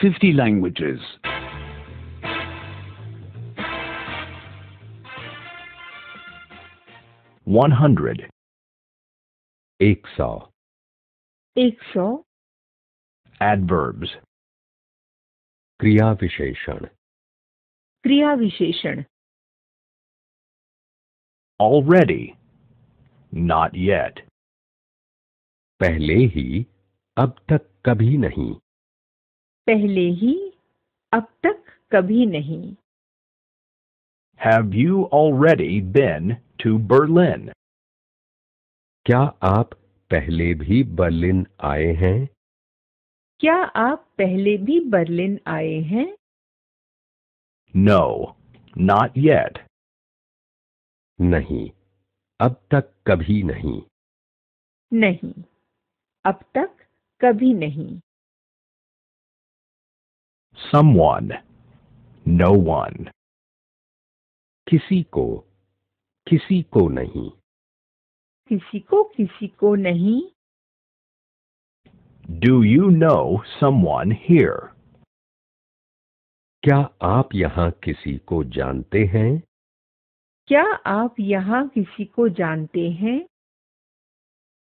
50 languages. One hundred. Iksa. Iksa. Adverbs. Kriya Visheshan. Already. Not yet. Pehlehi. Ab tak पहले ही अब तक कभी नहीं Have you already been to Berlin? क्या आप पहले भी बर्लिन आए हैं क्या आप पहले भी बर्लिन आए हैं No, not yet. नहीं अब तक कभी नहीं नहीं अब तक कभी नहीं someone, no one. Kisiko, kisiko nahi. Kisiko, kisiko nahi. Do you know someone here? Kya aap yahan kisiko jante hai? Kya aap yahan kisiko jante hai?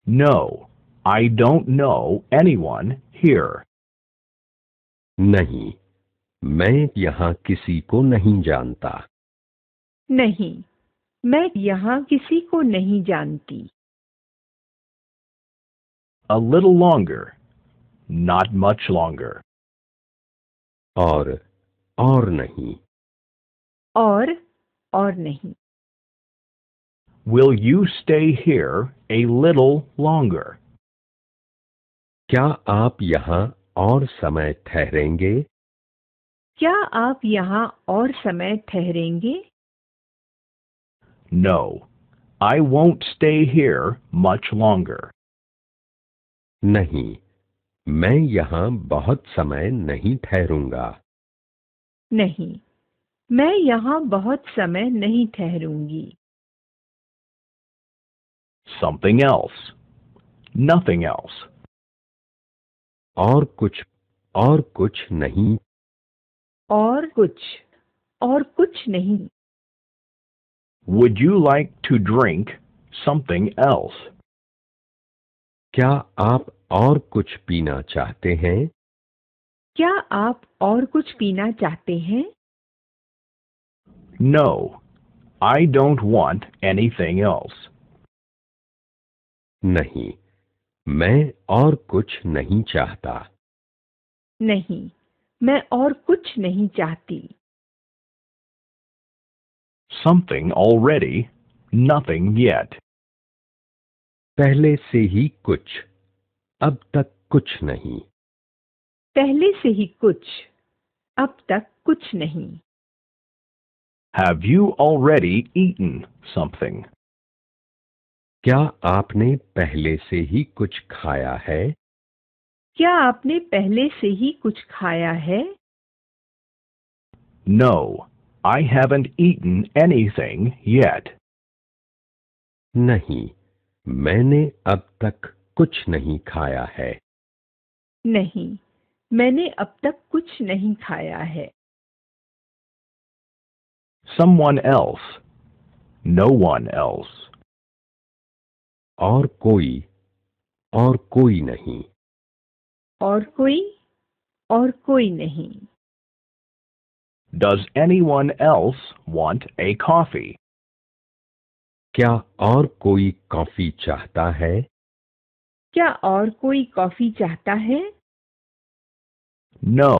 No, I don't know anyone here. नहीं मैं यहाँ किसी को नहीं जानता नहीं मैं यहाँ किसी को नहीं जानती A little longer. Not much longer. और और नहीं और और नहीं Will you stay here a little longer? क्या आप यहाँ और समय ठहरेंगे क्या आप यहाँ और समय ठहरेंगे no I want stay here much longer नहीं मैं यहाँ बहुत समय नहीं ठहरूंगा नहीं मैं यहाँ बहुत समय नहीं ठहरूंगी समथिंग एल्स नथिंग एल्स और कुछ और कुछ नहीं और कुछ और कुछ नहीं would you like to drink something else क्या आप और कुछ पीना चाहते हैं क्या आप और कुछ पीना चाहते हैं no I don't want anything else नहीं मैं और कुछ नहीं चाहता नहीं मैं और कुछ नहीं चाहती समथिंग ऑलरेडी नथिंग येट पहले से ही कुछ अब तक कुछ नहीं पहले से ही कुछ अब तक कुछ नहीं have you already eaten something क्या आपने पहले से ही कुछ खाया है क्या आपने पहले से ही कुछ खाया है have I haven't eaten anything yet नहीं मैंने अब तक कुछ नहीं खाया है नहीं मैंने अब तक कुछ नहीं खाया है Someone else. No one else. और कोई और कोई नहीं और कोई और कोई नहीं Does anyone else want a coffee? क्या और कोई कॉफी चाहता है क्या और कोई कॉफी चाहता है No.